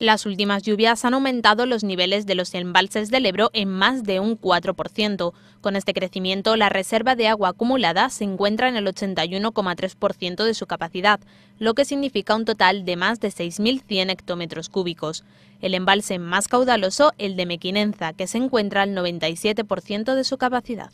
Las últimas lluvias han aumentado los niveles de los embalses del Ebro en más de un 4%. Con este crecimiento, la reserva de agua acumulada se encuentra en el 81,3% de su capacidad, lo que significa un total de más de 6.100 hectómetros cúbicos. El embalse más caudaloso, el de Mequinenza, que se encuentra al 97% de su capacidad.